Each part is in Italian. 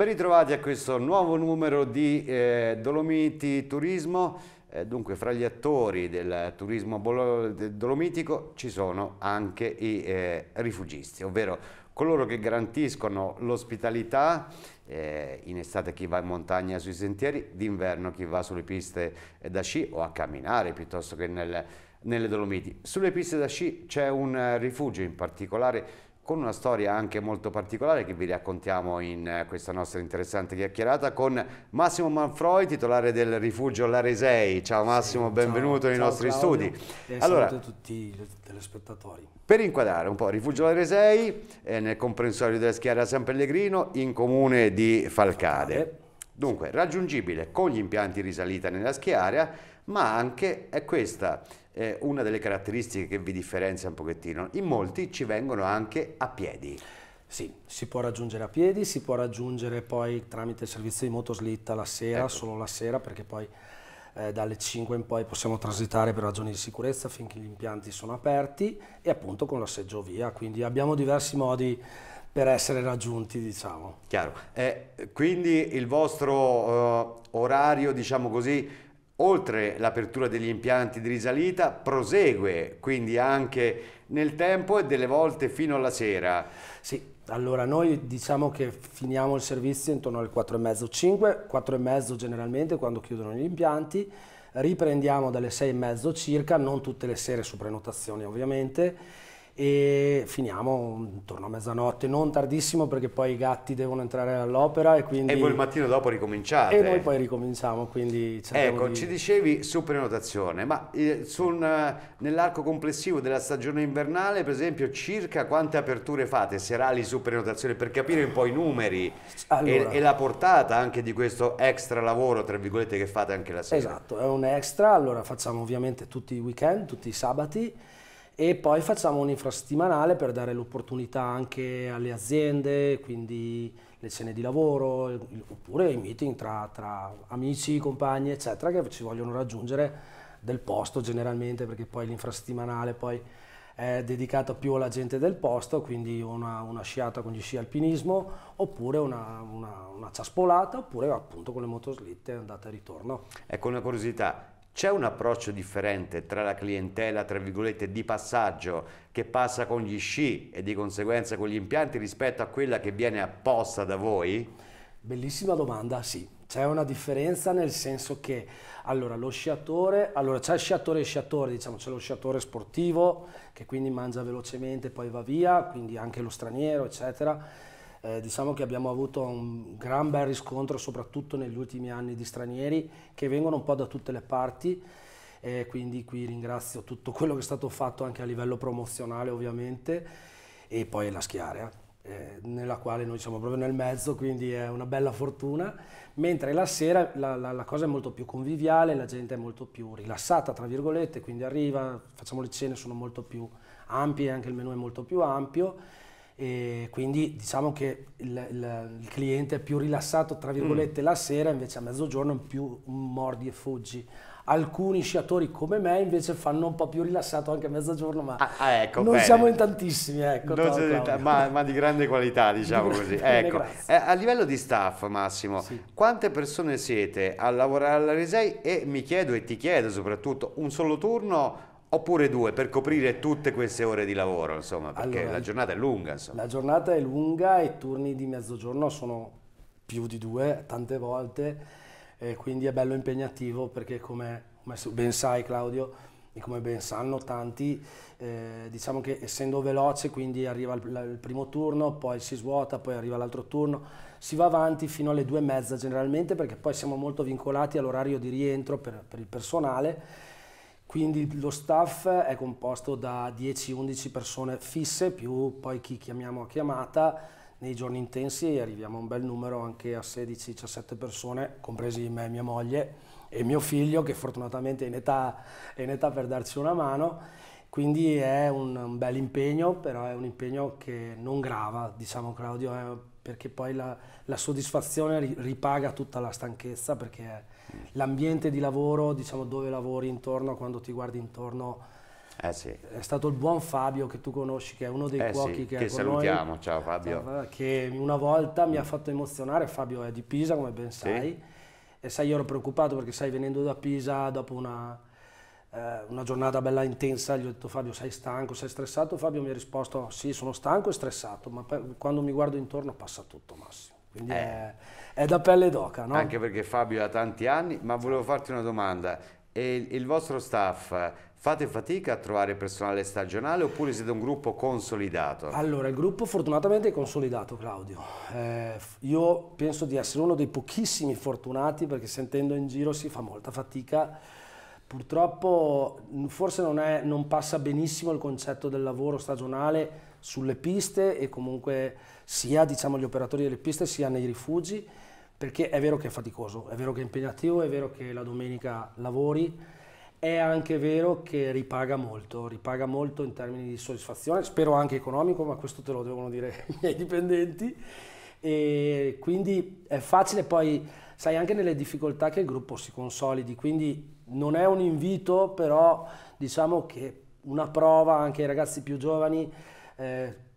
Ben ritrovati a questo nuovo numero di eh, Dolomiti Turismo. Eh, dunque, fra gli attori del turismo dolomitico ci sono anche i eh, rifugisti, ovvero coloro che garantiscono l'ospitalità eh, in estate chi va in montagna sui sentieri, d'inverno chi va sulle piste eh, da sci o a camminare piuttosto che nel, nelle Dolomiti. Sulle piste da sci c'è un eh, rifugio in particolare con una storia anche molto particolare che vi raccontiamo in eh, questa nostra interessante chiacchierata con Massimo Manfroi, titolare del rifugio Laresei. Ciao Massimo, sì, benvenuto ciao, nei ciao nostri Claudio. studi. E allora, saluto tutti i telespettatori. Per inquadrare un po' Rifugio Laresei, è eh, nel comprensorio della Schiera San Pellegrino, in comune di Falcade. Eh. Dunque, raggiungibile con gli impianti risalita nella Schiara, ma anche è questa eh, una delle caratteristiche che vi differenzia un pochettino. In molti ci vengono anche a piedi. Sì, si può raggiungere a piedi, si può raggiungere poi tramite il servizio di motoslitta la sera, ecco. solo la sera, perché poi eh, dalle 5 in poi possiamo transitare per ragioni di sicurezza finché gli impianti sono aperti e appunto con la seggiovia, quindi abbiamo diversi modi per essere raggiunti, diciamo. Chiaro. Eh, quindi il vostro eh, orario, diciamo così, oltre l'apertura degli impianti di risalita, prosegue quindi anche nel tempo e delle volte fino alla sera. Sì, allora noi diciamo che finiamo il servizio intorno alle 4.30-5, 4.30 generalmente quando chiudono gli impianti, riprendiamo dalle 6.30 circa, non tutte le sere su prenotazioni ovviamente, e finiamo mm, intorno a mezzanotte, non tardissimo perché poi i gatti devono entrare all'opera e quindi... E voi il mattino dopo ricominciate. E noi poi ricominciamo, quindi... Ecco, di... ci dicevi su prenotazione, ma eh, eh, nell'arco complessivo della stagione invernale, per esempio, circa quante aperture fate serali su prenotazione per capire un po' i numeri allora. e, e, la portata anche di questo extra lavoro, tra virgolette, che fate anche la sera? Esatto, è un extra, allora facciamo ovviamente tutti i weekend, tutti i sabati, e poi facciamo un infrasettimanale per dare l'opportunità anche alle aziende, quindi le cene di lavoro, oppure i meeting tra, tra amici, compagni, eccetera, che ci vogliono raggiungere del posto generalmente, perché poi l'infrastimanale poi è dedicato più alla gente del posto, quindi una, una sciata con gli sci alpinismo, oppure una, una, una ciaspolata, oppure appunto con le motoslitte andata e ritorno. Ecco una curiosità, c'è un approccio differente tra la clientela, tra virgolette, di passaggio che passa con gli sci e di conseguenza con gli impianti rispetto a quella che viene apposta da voi? Bellissima domanda, sì. C'è una differenza nel senso che allora lo sciatore, allora c'è il sciatore e sciatore, diciamo c'è lo sciatore sportivo che quindi mangia velocemente, e poi va via, quindi anche lo straniero, eccetera eh, diciamo che abbiamo avuto un gran bel riscontro soprattutto negli ultimi anni di stranieri che vengono un po' da tutte le parti e quindi qui ringrazio tutto quello che è stato fatto anche a livello promozionale ovviamente e poi la Schiarea eh, nella quale noi siamo proprio nel mezzo quindi è una bella fortuna mentre la sera la, la, la cosa è molto più conviviale la gente è molto più rilassata tra virgolette quindi arriva facciamo le cene sono molto più ampie anche il menù è molto più ampio e quindi diciamo che il, il, il, cliente è più rilassato tra virgolette mm. la sera invece a mezzogiorno è più mordi e fuggi alcuni sciatori come me invece fanno un po' più rilassato anche a mezzogiorno ma ah, ah, ecco, non bene. siamo in tantissimi ecco, no, ma, ma, di grande qualità diciamo di così grande, ecco. eh, a livello di staff Massimo sì. quante persone siete a lavorare alla Risei e mi chiedo e ti chiedo soprattutto un solo turno Oppure due per coprire tutte queste ore di lavoro, insomma, perché allora, la giornata è lunga. Insomma. La giornata è lunga e i turni di mezzogiorno sono più di due, tante volte, quindi è bello impegnativo perché come, come ben sai Claudio, e come ben sanno tanti, eh, diciamo che essendo veloce, quindi arriva il, il primo turno, poi si svuota, poi arriva l'altro turno, si va avanti fino alle due e mezza generalmente perché poi siamo molto vincolati all'orario di rientro per, per il personale quindi lo staff è composto da 10-11 persone fisse più poi chi chiamiamo a chiamata nei giorni intensi arriviamo a un bel numero anche a 16-17 persone, compresi me e mia moglie e mio figlio che fortunatamente è in età, è in età per darci una mano. Quindi è un, un bel impegno, però è un impegno che non grava, diciamo Claudio, è perché poi la, la soddisfazione ripaga tutta la stanchezza perché l'ambiente di lavoro, diciamo dove lavori intorno, quando ti guardi intorno, eh sì. È stato il buon Fabio che tu conosci, che è uno dei eh cuochi sì, che, che salutiamo, noi, ciao Fabio. Che una volta mi ha fatto emozionare, Fabio è di Pisa come ben sai, sì. e sai io ero preoccupato perché sai venendo da Pisa dopo una, eh, una giornata bella intensa, gli ho detto Fabio sei stanco, sei stressato? Fabio mi ha risposto sì sono stanco e stressato, ma quando mi guardo intorno passa tutto Massimo. Quindi eh. è, è, da pelle d'oca. No? Anche perché Fabio ha tanti anni, ma volevo esatto. farti una domanda. E il vostro staff Fate fatica a trovare personale stagionale oppure siete un gruppo consolidato? Allora, il gruppo fortunatamente è consolidato, Claudio. Eh, io penso di essere uno dei pochissimi fortunati perché sentendo in giro si fa molta fatica Purtroppo forse non, è, non, passa benissimo il concetto del lavoro stagionale sulle piste e comunque sia diciamo, gli operatori delle piste sia nei rifugi, perché è vero che è faticoso, è vero che è impegnativo, è vero che la domenica lavori, è anche vero che ripaga molto, ripaga molto in termini di soddisfazione, spero anche economico, ma questo te lo devono dire i miei dipendenti. E quindi è facile poi, sai, anche nelle difficoltà che il gruppo si consolidi, quindi non è un invito, però diciamo che una prova anche ai ragazzi più giovani. Eh,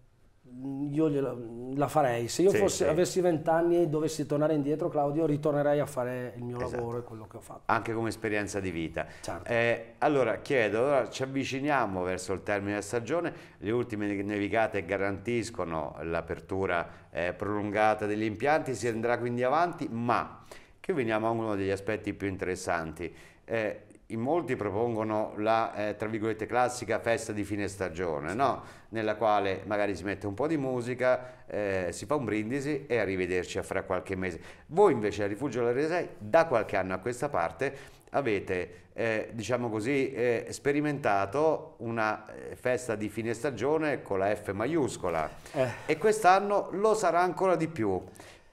io gliela, la farei. Se io sì, fossi, sì. avessi vent'anni e dovessi tornare indietro, Claudio, ritornerei a fare il mio esatto. lavoro e quello che ho fatto. Anche come esperienza di vita. Certo. Eh, allora, chiedo, allora, ci avviciniamo verso il termine della stagione, le ultime nevicate garantiscono l'apertura eh, prolungata degli impianti, si andrà quindi avanti, ma qui veniamo a uno degli aspetti più interessanti eh, in molti propongono la eh, tra virgolette classica festa di fine stagione, sì. no? nella quale magari si mette un po' di musica, eh, si fa un brindisi e arrivederci a fra qualche mese. Voi invece a Rifugio Laresei da qualche anno a questa parte avete eh, diciamo così eh, sperimentato una eh, festa di fine stagione con la F maiuscola eh. e quest'anno lo sarà ancora di più.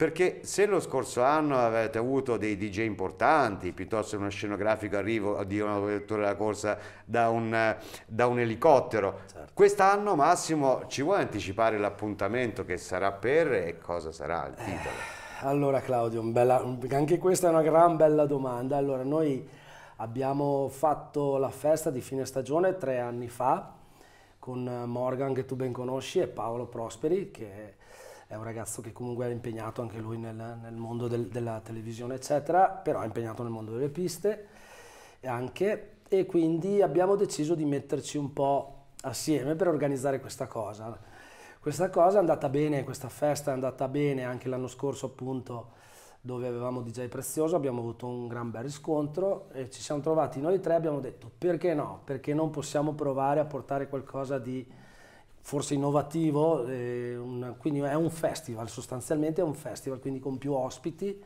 Perché se lo scorso anno avete avuto dei DJ importanti, piuttosto che uno scenografico arrivo di una vettura della corsa da un, da un elicottero, certo. quest'anno Massimo ci vuoi anticipare l'appuntamento che sarà per e cosa sarà il eh, titolo? Eh, allora Claudio, bella, anche questa è una gran bella domanda. Allora noi abbiamo fatto la festa di fine stagione tre anni fa con Morgan che tu ben conosci e Paolo Prosperi che... È è un ragazzo che comunque è impegnato anche lui nel, nel mondo del, della televisione, eccetera, però è impegnato nel mondo delle piste anche e quindi abbiamo deciso di metterci un po' assieme per organizzare questa cosa. Questa cosa è andata bene, questa festa è andata bene anche l'anno scorso appunto dove avevamo DJ Prezioso, abbiamo avuto un gran bel riscontro e ci siamo trovati noi tre abbiamo detto perché no, perché non possiamo provare a portare qualcosa di forse innovativo, eh, una, quindi è un festival, sostanzialmente è un festival, quindi con più ospiti,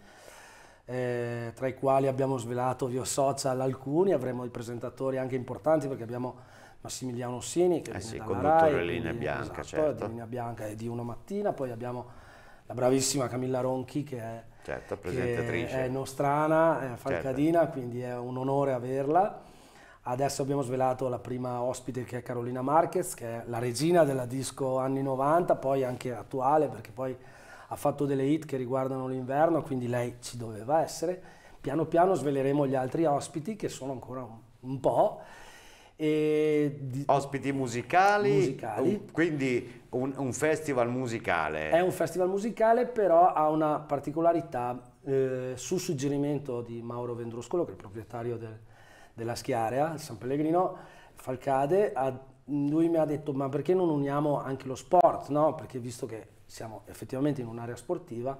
eh, tra i quali abbiamo svelato via social alcuni, avremo dei presentatori anche importanti perché abbiamo Massimiliano Sini che eh sì, conduttore Rai, quindi, linea bianca, esatto, certo. di linea bianca e di una mattina, poi abbiamo la bravissima Camilla Ronchi che è, certo, che è nostrana, è falcadina, certo. quindi è un onore averla Adesso abbiamo svelato la prima ospite che è Carolina Marquez, che è la regina della disco anni 90, poi anche attuale perché poi ha fatto delle hit che riguardano l'inverno, quindi lei ci doveva essere. Piano piano sveleremo gli altri ospiti che sono ancora un, un po'. Di, ospiti musicali, musicali. quindi un, un, festival musicale. È un festival musicale, però ha una particolarità eh, su suggerimento di Mauro Vendruscolo, che è il proprietario del, della Schiarea, il San Pellegrino, Falcade, a, lui mi ha detto ma perché non uniamo anche lo sport, no? Perché visto che siamo effettivamente in un'area sportiva,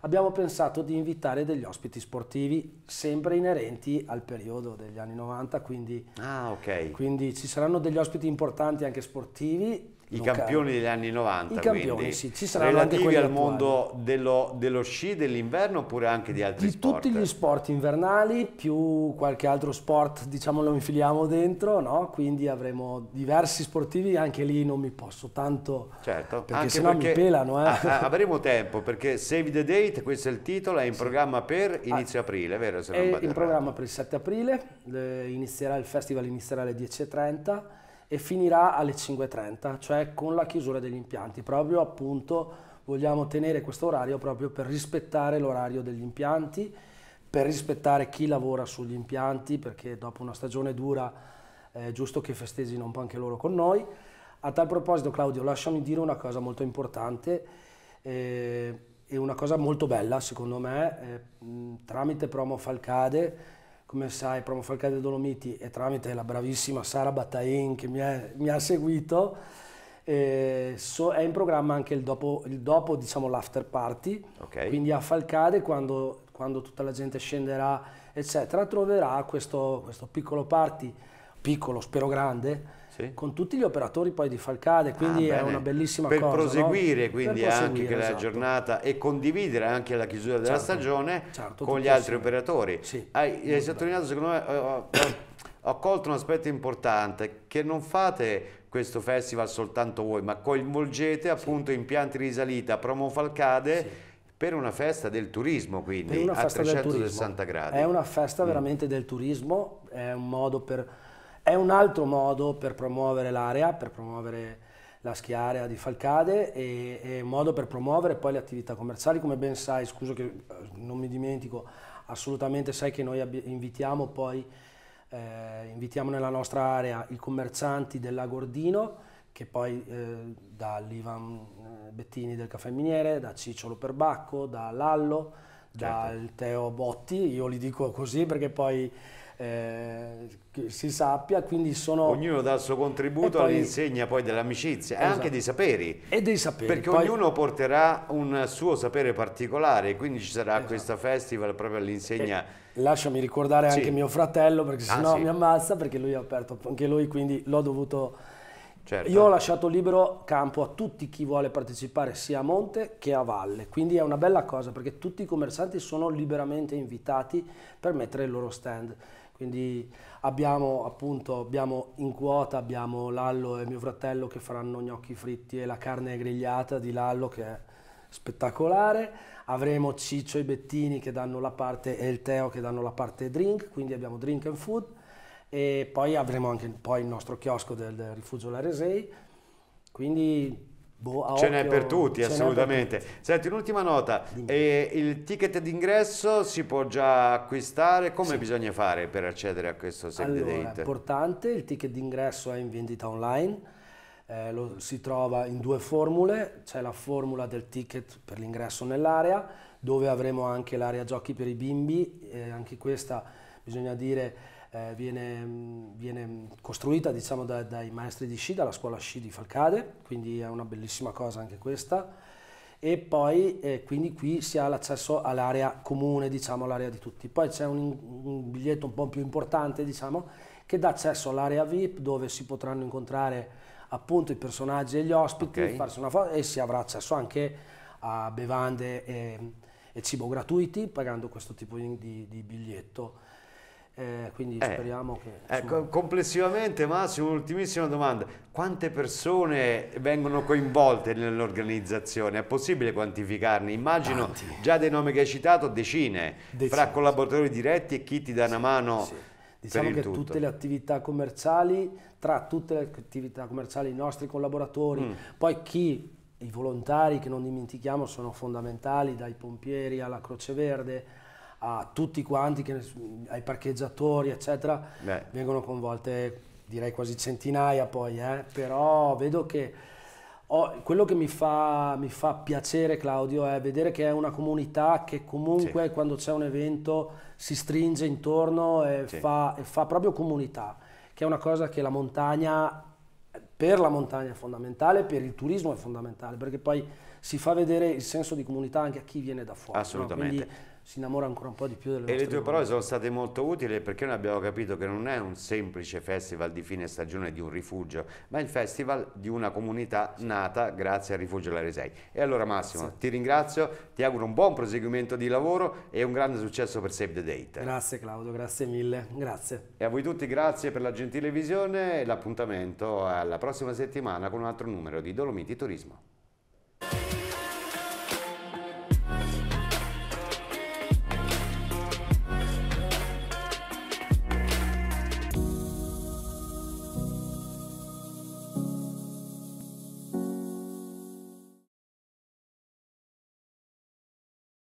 abbiamo pensato di invitare degli ospiti sportivi sempre inerenti al periodo degli anni 90, quindi, ah, okay. quindi ci saranno degli ospiti importanti anche sportivi i Luca. campioni degli anni 90. I campioni, sì, ci saranno anche relativi al mondo dello, dello sci, dell'inverno oppure anche di altri di sport? Di tutti gli sport invernali più qualche altro sport, diciamo, lo infiliamo dentro, no? Quindi avremo diversi sportivi, anche lì non mi posso tanto, certo. perché anche sennò perché mi pelano. Eh. avremo tempo, perché Save the Date, questo è il titolo, è in sì. programma per ah, inizio ah, aprile, vero? Se è in programma per il 7 aprile, inizierà, il festival inizierà alle 10.30 e finirà alle 5.30, cioè con la chiusura degli impianti. Proprio appunto vogliamo tenere questo orario proprio per rispettare l'orario degli impianti, per rispettare chi lavora sugli impianti, perché dopo una stagione dura è giusto che festeggino un po' anche loro con noi. A tal proposito Claudio, lasciami dire una cosa molto importante eh, e una cosa molto bella secondo me, eh, tramite Promo Falcade, come sai, Promo Falcade Dolomiti e tramite la bravissima Sara Battain che mi, è, mi ha seguito, eh, so, è in programma anche il dopo, il dopo diciamo, l'after party, okay. quindi a Falcade quando, quando, tutta la gente scenderà, eccetera, troverà questo, questo piccolo party, piccolo, spero grande, sì. con tutti gli operatori poi di Falcade, ah, quindi ah, è una bellissima per cosa. Proseguire, no? Quindi per proseguire anche esatto. la giornata e condividere anche la chiusura della certo, stagione certo, con gli altri operatori. Sì. Hai, hai sottolineato secondo me... Ho, ho colto un aspetto importante, che non fate questo festival soltanto voi, ma coinvolgete appunto sì. impianti di risalita, Promo Falcade sì. per una festa del turismo quindi, a 360 gradi. È una festa mm. veramente mm. del turismo, è un modo per è un altro modo per promuovere l'area, per promuovere la schiarea di Falcade e, e un modo per promuovere poi le attività commerciali, come ben sai, scuso che eh, non mi dimentico, assolutamente sai che noi invitiamo poi, eh, invitiamo nella nostra area i commercianti dell'Agordino che poi eh, da Livan eh, Bettini del Caffè Miniere, da Cicciolo Perbacco, da Lallo, certo. dal Teo Botti, io li dico così perché poi eh, si sappia, quindi sono... Ognuno dà il suo contributo poi... all'insegna poi dell'amicizia esatto. e anche dei saperi. E dei saperi. Perché poi... ognuno porterà un suo sapere particolare, quindi ci sarà esatto. questo festival proprio all'insegna... E lasciami ricordare sì. anche mio fratello, perché ah, sennò ah, sì. mi ammazza, perché lui ha aperto anche lui, quindi l'ho dovuto... Certo. Io ho lasciato libero campo a tutti chi vuole partecipare sia a monte che a valle, quindi è una bella cosa perché tutti i commercianti sono liberamente invitati per mettere il loro stand. Quindi abbiamo appunto abbiamo in quota abbiamo Lallo e mio fratello che faranno gnocchi fritti e la carne grigliata di Lallo che è spettacolare. Avremo Ciccio e Bettini che danno la parte e il Teo che danno la parte drink, quindi abbiamo drink and food e poi avremo anche poi il nostro chiosco del, del rifugio Laresei. Quindi Boh, ce n'è per tutti, assolutamente. Per tutti. Senti, un'ultima nota, eh, il ticket d'ingresso si può già acquistare, come sì. bisogna fare per accedere a questo Save allora, the Date? È importante, il ticket d'ingresso è in vendita online, eh, lo si trova in due formule, c'è la formula del ticket per l'ingresso nell'area, dove avremo anche l'area giochi per i bimbi, eh, anche questa bisogna dire eh, viene, mm, viene, costruita diciamo, da, dai maestri di sci, dalla scuola sci di Falcade, quindi è una bellissima cosa anche questa. E poi eh, quindi qui si ha l'accesso all'area comune, diciamo, all'area di tutti. Poi c'è un, un, biglietto un po' più importante, diciamo, che dà accesso all'area VIP dove si potranno incontrare appunto i personaggi e gli ospiti, okay. farsi una foto e si avrà accesso anche a bevande e, e cibo gratuiti pagando questo tipo di, di biglietto eh, quindi eh, speriamo che... Eh, insomma... complessivamente Massimo, un'ultimissima domanda, quante persone vengono coinvolte nell'organizzazione? È possibile quantificarne? Immagino Tanti. già dei nomi che hai citato, decine, decine fra collaboratori diretti e chi ti dà una mano. Sì. Diciamo che tutto. tutte le attività commerciali, tra tutte le attività commerciali i nostri collaboratori, mm. poi chi i volontari che non dimentichiamo sono fondamentali, dai pompieri alla Croce Verde, a tutti quanti, che, ai parcheggiatori, eccetera, Beh. vengono coinvolte direi quasi centinaia poi, eh? però vedo che ho, quello che mi fa, mi fa, piacere Claudio è vedere che è una comunità che comunque sì. quando c'è un evento si stringe intorno e, sì. fa, e fa proprio comunità, che è una cosa che la montagna per la montagna è fondamentale, per il turismo è fondamentale, perché poi si fa vedere il senso di comunità anche a chi viene da fuori. Assolutamente. No? si innamora ancora un po' di più delle E le tue parole sono state molto utili perché noi abbiamo capito che non è un semplice festival di fine stagione di un rifugio, ma il festival di una comunità nata grazie al rifugio Laresei. E allora Massimo, sì. ti ringrazio, ti auguro un buon proseguimento di lavoro e un grande successo per Save the Date. Grazie Claudio, grazie mille, grazie. E a voi tutti grazie per la gentile visione e l'appuntamento alla prossima settimana con un altro numero di Dolomiti Turismo.